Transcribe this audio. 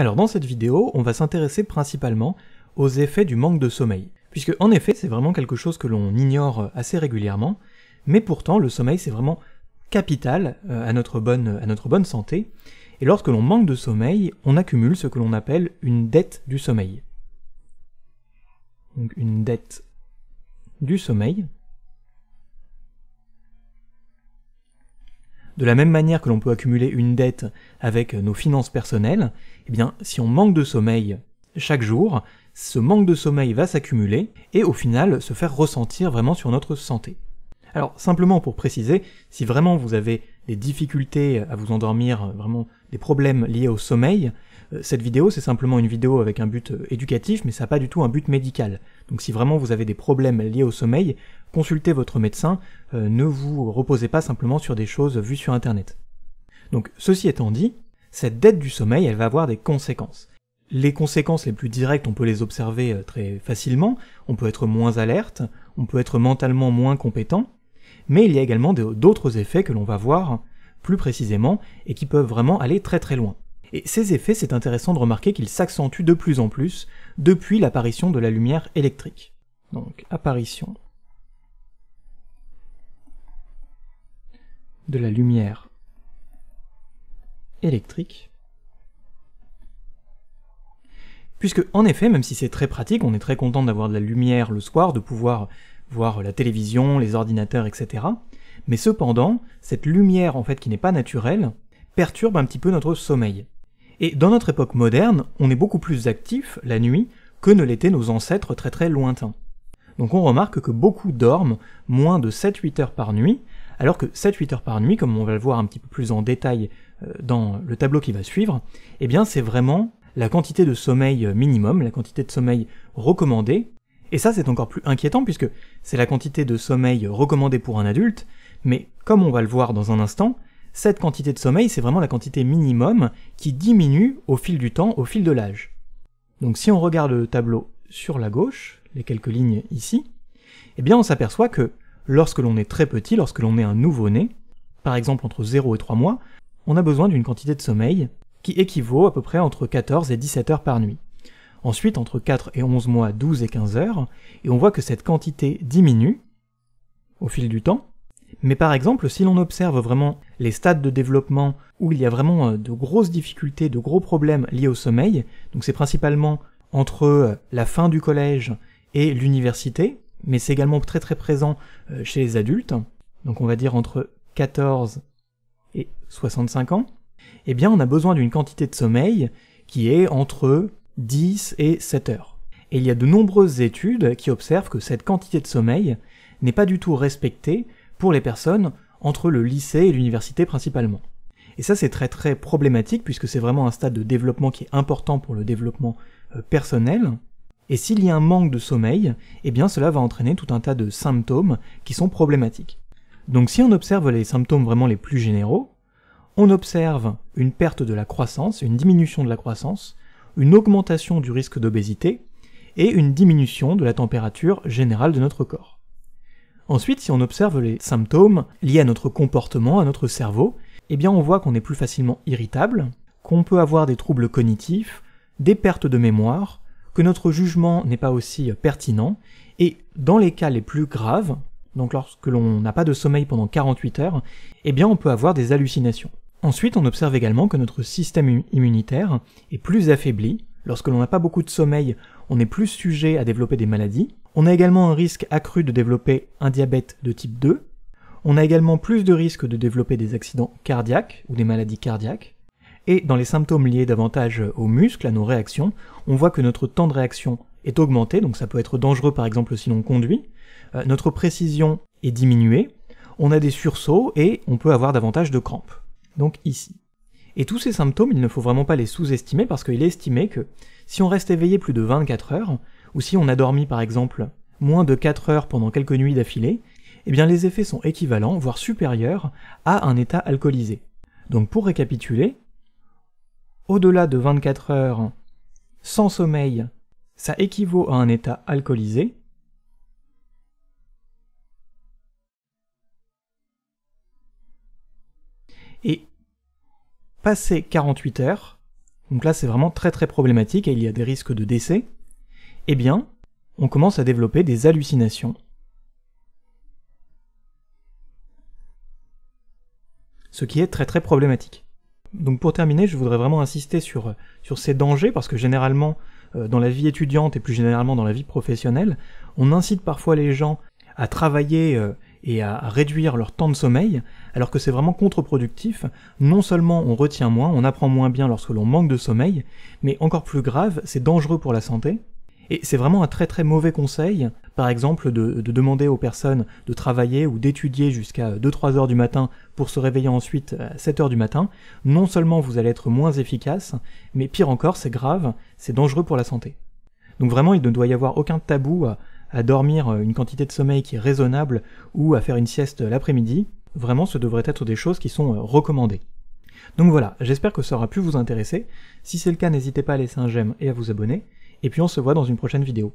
Alors dans cette vidéo, on va s'intéresser principalement aux effets du manque de sommeil. Puisque en effet, c'est vraiment quelque chose que l'on ignore euh, assez régulièrement, mais pourtant le sommeil c'est vraiment capital euh, à notre bonne, à notre bonne santé, et lorsque l'on manque de sommeil, on accumule ce que l'on appelle une dette du sommeil. Donc une dette du sommeil. De la même manière que l'on peut accumuler une dette avec nos finances personnelles, eh bien, si on manque de sommeil chaque jour, ce manque de sommeil va s'accumuler et au final se faire ressentir vraiment sur notre santé. Alors simplement pour préciser, si vraiment vous avez des difficultés à vous endormir, vraiment des problèmes liés au sommeil, cette vidéo, c'est simplement une vidéo avec un but euh, éducatif, mais ça n'a pas du tout un but médical. Donc si vraiment vous avez des problèmes liés au sommeil, consultez votre médecin, euh, ne vous reposez pas simplement sur des choses vues sur Internet. Donc ceci étant dit, cette dette du sommeil, elle va avoir des conséquences. Les conséquences les plus directes, on peut les observer euh, très facilement, on peut être moins alerte, on peut être mentalement moins compétent, mais il y a également d'autres effets que l'on va voir plus précisément et qui peuvent vraiment aller très très loin. Et ces effets, c'est intéressant de remarquer qu'ils s'accentuent de plus en plus depuis l'apparition de la lumière électrique. Donc apparition de la lumière électrique. Puisque en effet, même si c'est très pratique, on est très content d'avoir de la lumière le soir, de pouvoir voir la télévision, les ordinateurs, etc. Mais cependant, cette lumière en fait qui n'est pas naturelle perturbe un petit peu notre sommeil. Et dans notre époque moderne, on est beaucoup plus actif la nuit que ne l'étaient nos ancêtres très très lointains. Donc on remarque que beaucoup dorment moins de 7-8 heures par nuit, alors que 7-8 heures par nuit, comme on va le voir un petit peu plus en détail euh, dans le tableau qui va suivre, eh bien c'est vraiment la quantité de sommeil minimum, la quantité de sommeil recommandée. Et ça c'est encore plus inquiétant puisque c'est la quantité de sommeil recommandée pour un adulte, mais comme on va le voir dans un instant, cette quantité de sommeil, c'est vraiment la quantité minimum qui diminue au fil du temps, au fil de l'âge. Donc si on regarde le tableau sur la gauche, les quelques lignes ici, eh bien on s'aperçoit que lorsque l'on est très petit, lorsque l'on est un nouveau-né, par exemple entre 0 et 3 mois, on a besoin d'une quantité de sommeil qui équivaut à peu près entre 14 et 17 heures par nuit. Ensuite, entre 4 et 11 mois, 12 et 15 heures, et on voit que cette quantité diminue au fil du temps, mais par exemple, si l'on observe vraiment les stades de développement où il y a vraiment euh, de grosses difficultés, de gros problèmes liés au sommeil, donc c'est principalement entre euh, la fin du collège et l'université, mais c'est également très très présent euh, chez les adultes, donc on va dire entre 14 et 65 ans, eh bien on a besoin d'une quantité de sommeil qui est entre 10 et 7 heures. Et il y a de nombreuses études qui observent que cette quantité de sommeil n'est pas du tout respectée pour les personnes entre le lycée et l'université principalement. Et ça c'est très très problématique puisque c'est vraiment un stade de développement qui est important pour le développement euh, personnel. Et s'il y a un manque de sommeil, eh bien cela va entraîner tout un tas de symptômes qui sont problématiques. Donc si on observe les symptômes vraiment les plus généraux, on observe une perte de la croissance, une diminution de la croissance, une augmentation du risque d'obésité et une diminution de la température générale de notre corps. Ensuite, si on observe les symptômes liés à notre comportement, à notre cerveau, eh bien on voit qu'on est plus facilement irritable, qu'on peut avoir des troubles cognitifs, des pertes de mémoire, que notre jugement n'est pas aussi pertinent, et dans les cas les plus graves, donc lorsque l'on n'a pas de sommeil pendant 48 heures, eh bien on peut avoir des hallucinations. Ensuite, on observe également que notre système immunitaire est plus affaibli. Lorsque l'on n'a pas beaucoup de sommeil, on est plus sujet à développer des maladies. On a également un risque accru de développer un diabète de type 2. On a également plus de risques de développer des accidents cardiaques ou des maladies cardiaques. Et dans les symptômes liés davantage aux muscles, à nos réactions, on voit que notre temps de réaction est augmenté, donc ça peut être dangereux par exemple si l'on conduit. Euh, notre précision est diminuée, on a des sursauts et on peut avoir davantage de crampes. Donc ici. Et tous ces symptômes, il ne faut vraiment pas les sous-estimer parce qu'il est estimé que si on reste éveillé plus de 24 heures, ou si on a dormi par exemple moins de 4 heures pendant quelques nuits d'affilée, eh bien les effets sont équivalents, voire supérieurs, à un état alcoolisé. Donc pour récapituler, au-delà de 24 heures sans sommeil, ça équivaut à un état alcoolisé. Et passer 48 heures, donc là c'est vraiment très très problématique et il y a des risques de décès, eh bien, on commence à développer des hallucinations. Ce qui est très très problématique. Donc pour terminer, je voudrais vraiment insister sur, ces dangers, parce que généralement, euh, dans la vie étudiante et plus généralement dans la vie professionnelle, on incite parfois les gens à travailler euh, et à réduire leur temps de sommeil, alors que c'est vraiment contre-productif. Non seulement on retient moins, on apprend moins bien lorsque l'on manque de sommeil, mais encore plus grave, c'est dangereux pour la santé, et c'est vraiment un très très mauvais conseil, par exemple de, demander aux personnes de travailler ou d'étudier jusqu'à 2-3 heures du matin pour se réveiller ensuite à 7 heures du matin. Non seulement vous allez être moins efficace, mais pire encore, c'est grave, c'est dangereux pour la santé. Donc vraiment, il ne doit y avoir aucun tabou à, à dormir une quantité de sommeil qui est raisonnable ou à faire une sieste l'après-midi. Vraiment, ce devrait être des choses qui sont euh, recommandées. Donc voilà, j'espère que ça aura pu vous intéresser. Si c'est le cas, n'hésitez pas à laisser un j'aime et à vous abonner et puis on se voit dans une prochaine vidéo.